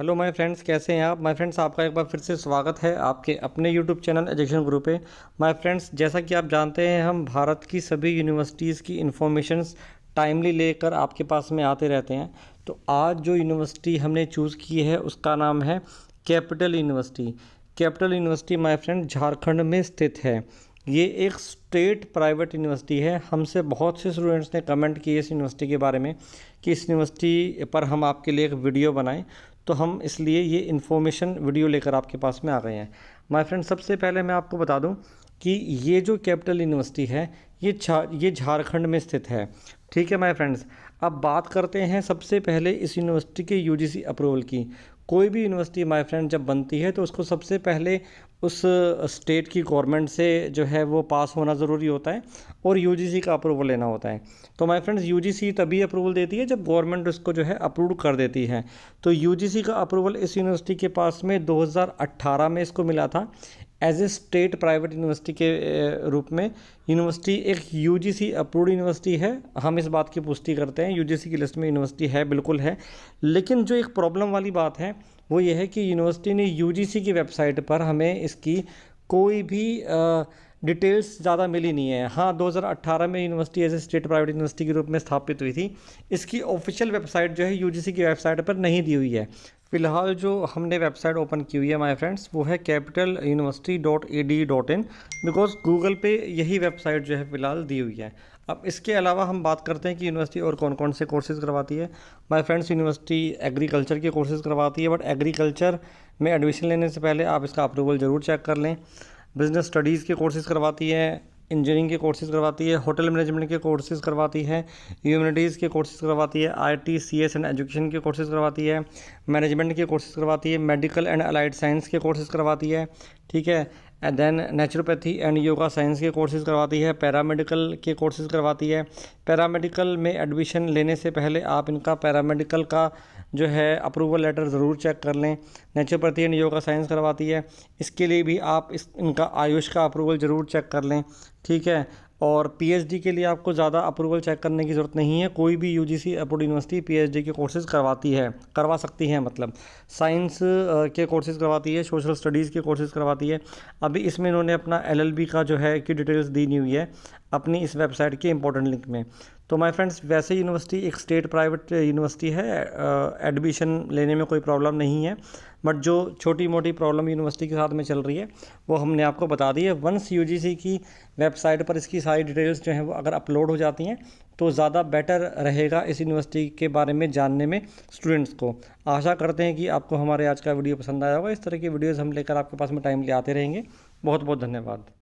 hello my friends कैसे हैं आप माय फ्रेंड्स आपका एक बार फिर से स्वागत है आपके अपने यूट्यूब चैनल एजुकेशन ग्रुप पे माय फ्रेंड्स जैसा कि आप जानते हैं हम भारत की सभी यूनिवर्सिटीज़ की इन्फॉर्मेशंस टाइमली लेकर आपके पास में आते रहते हैं तो आज जो यूनिवर्सिटी हमने चूज़ की है उसका नाम है capital university capital university my friend Jharkhand में स्थित है ये एक स्टेट प्राइवेट यूनिवर्सिटी है हमसे बहुत से स्टूडेंट्स ने कमेंट किए इस यूनिवर्सिटी के बारे में कि इस यूनिवर्सिटी पर हम आपके लिए एक वीडियो बनाएं तो हम इसलिए ये इन्फॉर्मेशन वीडियो लेकर आपके पास में आ गए हैं माय फ्रेंड सबसे पहले मैं आपको बता दूं कि ये जो कैपिटल यूनिवर्सिटी है ये ये झारखंड में स्थित है ठीक है माय फ्रेंड्स अब बात करते हैं सबसे पहले इस यूनिवर्सिटी के यूजीसी अप्रूवल की कोई भी यूनिवर्सिटी माय फ्रेंड जब बनती है तो उसको सबसे पहले उस स्टेट की गवर्नमेंट से जो है वो पास होना ज़रूरी होता है और यूजीसी का अप्रूवल लेना होता है तो माय फ्रेंड्स यूजीसी तभी अप्रूवल देती है जब गवर्नमेंट उसको जो है अप्रूव कर देती है तो यूजीसी का अप्रूवल इस यूनिवर्सिटी के पास में 2018 में इसको मिला था as a state private university के रूप में यूनिवर्सिटी एक U G C approved university है हम इस बात की पुष्टि करते हैं यू जी सी की लिस्ट में यूनिवर्सिटी है बिल्कुल है लेकिन जो एक प्रॉब्लम वाली बात है वो ये है कि यूनिवर्सिटी ने यू जी सी की वेबसाइट पर हमें इसकी कोई भी आ, डिटेल्स ज़्यादा मिली नहीं है हाँ 2018 में university as a state private university के रूप में स्थापित हुई थी इसकी ऑफिशियल वेबसाइट जो है यूजीसी की वेबसाइट पर नहीं दी हुई है फ़िलहाल जो हमने वेबसाइट ओपन की हुई है माय फ्रेंड्स वो है capital university dot A D dot in because Google पे यही वेबसाइट जो है फ़िलहाल दी हुई है अब इसके अलावा हम बात करते हैं कि यूनिवर्सिटी और कौन कौन से कोर्सेज़ करवाती है माय फ्रेंड्स यूनिवर्सिटी एग्रीकल्चर के कोर्सेज़ करवाती है बट एग्रीकल्चर में एडमिशन लेने से पहले आप इसका अप्रूवल ज़रूर चेक कर लें बिज़नेस स्टडीज़ के कोर्सेज़ करवाती है इंजीनियरिंग के कोर्सेज़ करवाती है होटल मैनेजमेंट के कोर्सेज़ करवाती है ह्यूमनिटीज़ के कोर्सेज़ करवाती है I T C S and education के कोर्सेज़ करवाती है मैनेजमेंट के कोर्सेज़ करवाती है मेडिकल एंड अलाइड साइंस के कोर्सेज़ करवाती है ठीक है and then naturopathy and yoga science के कोर्सेज़ करवाती है पैरामेडिकल के कोर्सेज़ करवाती है पैरामेडिकल में एडमिशन लेने से पहले आप इनका पैरामेडिकल का जो है अप्रूवल लेटर ज़रूर चेक कर लें नेचुरोपैथी एंड योगा साइंस करवाती है इसके लिए भी आप इस इनका आयुष का अप्रूवल ज़रूर चेक कर लें ठीक है और पीएचडी के लिए आपको ज़्यादा अप्रूवल चेक करने की ज़रूरत नहीं है कोई भी यूजीसी जी यूनिवर्सिटी पीएचडी के कोर्सेज़ करवाती है करवा सकती है मतलब साइंस के कोर्सेज़ करवाती है सोशल स्टडीज़ के कोर्सेज़ करवाती है अभी इसमें इन्होंने अपना एलएलबी का जो है कि डिटेल्स दी नहीं हुई है अपनी इस वेबसाइट के इंपॉर्टेंट लिंक में तो माय फ्रेंड्स वैसे यूनिवर्सिटी एक स्टेट प्राइवेट यूनिवर्सिटी है एडमिशन लेने में कोई प्रॉब्लम नहीं है बट जो छोटी मोटी प्रॉब्लम यूनिवर्सिटी के साथ में चल रही है वो हमने आपको बता दी है वंस यू की वेबसाइट पर इसकी सारी डिटेल्स जो हैं वो अगर अपलोड हो जाती हैं तो ज़्यादा बेटर रहेगा इस यूनिवर्सिटी के बारे में जानने में स्टूडेंट्स को आशा करते हैं कि आपको हमारे आज का वीडियो पसंद आया होगा इस तरह की वीडियोज़ हम लेकर आपके पास में टाइम ले आते रहेंगे बहुत बहुत धन्यवाद